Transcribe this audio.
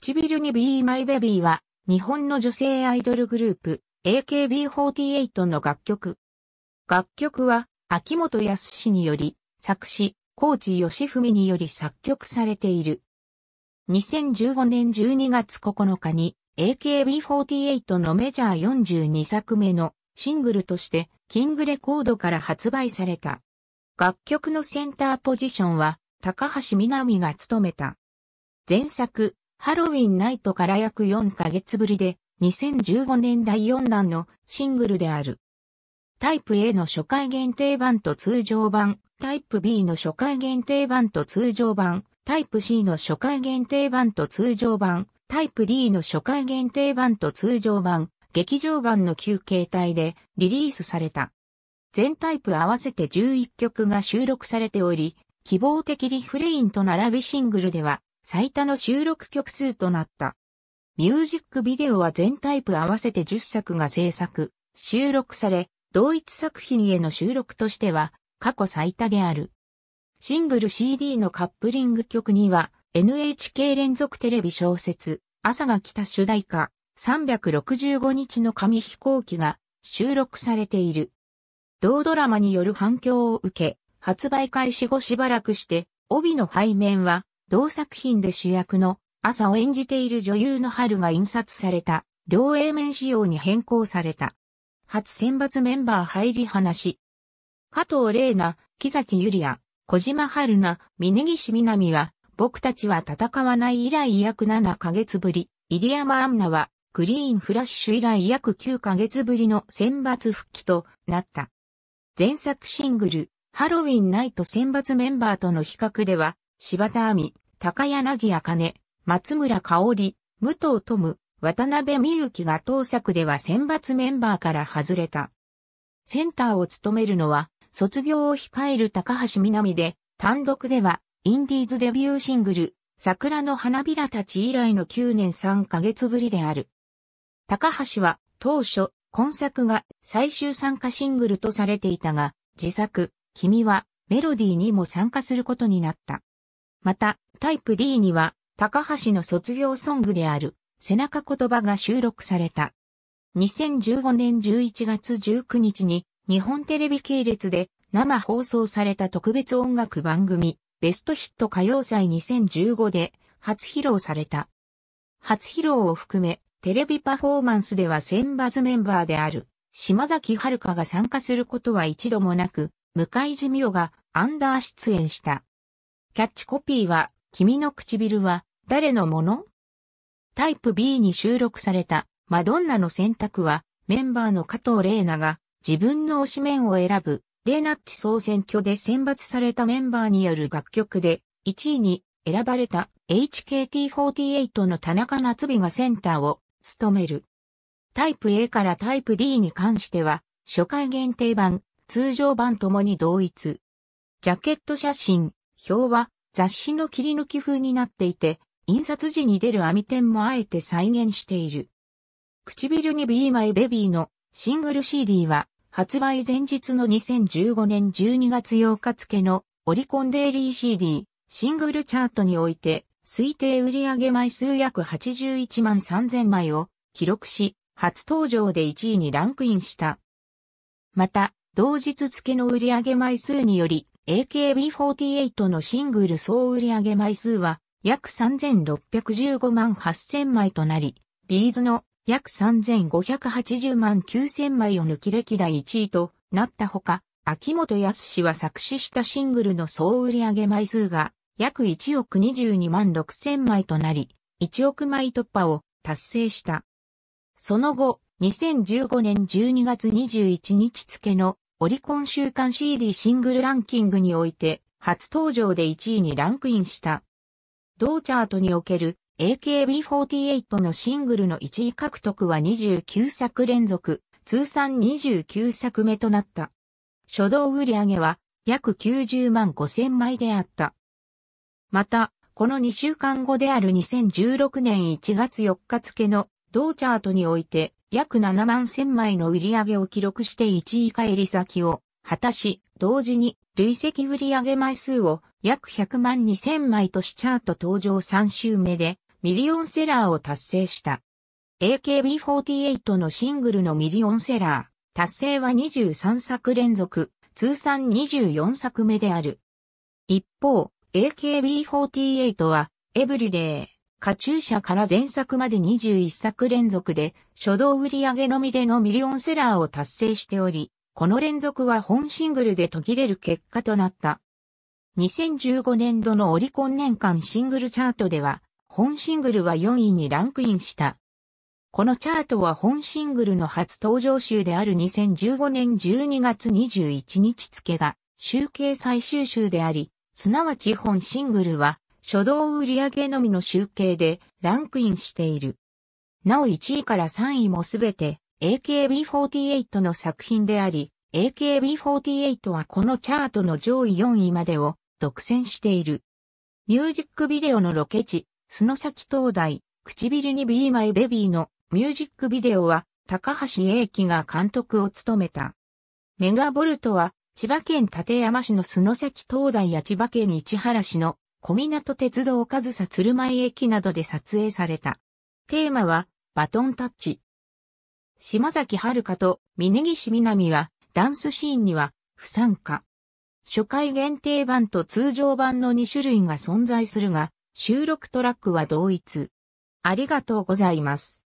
唇に Be My Baby は、日本の女性アイドルグループ、AKB48 の楽曲。楽曲は、秋元康により、作詞、高知義文により作曲されている。2015年12月9日に、AKB48 のメジャー42作目のシングルとして、キングレコードから発売された。楽曲のセンターポジションは、高橋みなみが務めた。前作、ハロウィンナイトから約4ヶ月ぶりで、2015年第4弾のシングルである。タイプ A の初回限定版と通常版、タイプ B の初回限定版と通常版、タイプ C の初回限定版と通常版、タイプ D の初回限定版と通常版、劇場版の旧形態でリリースされた。全タイプ合わせて11曲が収録されており、希望的リフレインと並びシングルでは最多の収録曲数となった。ミュージックビデオは全タイプ合わせて10作が制作、収録され、同一作品への収録としては過去最多である。シングル CD のカップリング曲には NHK 連続テレビ小説朝が来た主題歌365日の紙飛行機が収録されている。同ドラマによる反響を受け、発売開始後しばらくして、帯の背面は同作品で主役の朝を演じている女優の春が印刷された、両 A 面仕様に変更された。初選抜メンバー入り話。加藤玲奈、木崎ゆりや、小島春菜、峯岸みなみは、僕たちは戦わない以来約7ヶ月ぶり、入山アンナは、グリーンフラッシュ以来約9ヶ月ぶりの選抜復帰となった。前作シングル、ハロウィンナイト選抜メンバーとの比較では、柴田亜美、高柳茜、松村香織、武藤智、渡辺美幸が当作では選抜メンバーから外れた。センターを務めるのは、卒業を控える高橋みなみで、単独では、インディーズデビューシングル、桜の花びらたち以来の9年3ヶ月ぶりである。高橋は、当初、今作が最終参加シングルとされていたが、自作、君は、メロディーにも参加することになった。また、タイプ D には、高橋の卒業ソングである、背中言葉が収録された。2015年11月19日に、日本テレビ系列で生放送された特別音楽番組、ベストヒット歌謡祭2015で初披露された。初披露を含め、テレビパフォーマンスでは選抜メンバーである、島崎遥が参加することは一度もなく、向井寿美代がアンダー出演した。キャッチコピーは、君の唇は誰のものタイプ B に収録されたマドンナの選択は、メンバーの加藤玲奈が自分の推し面を選ぶ、レーナッチ総選挙で選抜されたメンバーによる楽曲で、1位に選ばれた HKT48 の田中夏美がセンターを務める。タイプ A からタイプ D に関しては、初回限定版、通常版ともに同一。ジャケット写真、表は雑誌の切り抜き風になっていて、印刷時に出る網点もあえて再現している。唇に Be My Baby のシングル CD は発売前日の2015年12月8日付のオリコンデイリー CD シングルチャートにおいて推定売上枚数約81万3000枚を記録し初登場で1位にランクインした。また同日付の売上枚数により AKB48 のシングル総売上枚数は約3615万8000枚となり、ビーズの約3580万9000枚を抜き歴代1位となったほか、秋元康は作詞したシングルの総売上枚数が約1億22万6000枚となり、1億枚突破を達成した。その後、2015年12月21日付のオリコン週間 CD シングルランキングにおいて、初登場で1位にランクインした。同チャートにおける AKB48 のシングルの1位獲得は29作連続、通算29作目となった。初動売上は約90万5千枚であった。また、この2週間後である2016年1月4日付の同チャートにおいて約7万千枚の売り上げを記録して1位返り先を果たし、同時に累積売上枚数を約100万2000枚としチャート登場3週目でミリオンセラーを達成した。AKB48 のシングルのミリオンセラー達成は23作連続、通算24作目である。一方、AKB48 はエブリデイ、カチューシャから前作まで21作連続で、初動売上のみでのミリオンセラーを達成しており、この連続は本シングルで途切れる結果となった。2015年度のオリコン年間シングルチャートでは、本シングルは4位にランクインした。このチャートは本シングルの初登場集である2015年12月21日付が集計最終週であり、すなわち本シングルは初動売上のみの集計でランクインしている。なお1位から3位もすべて AKB48 の作品であり、AKB48 はこのチャートの上位4位までを独占している。ミュージックビデオのロケ地、スノサキ灯台、唇に Be My Baby のミュージックビデオは高橋英樹が監督を務めた。メガボルトは千葉県館山市のスノサキ灯台や千葉県市原市の小港鉄道上総鶴舞駅などで撮影された。テーマは、バトンタッチ。島崎遥と峯岸みなみは、ダンスシーンには、不参加。初回限定版と通常版の2種類が存在するが、収録トラックは同一。ありがとうございます。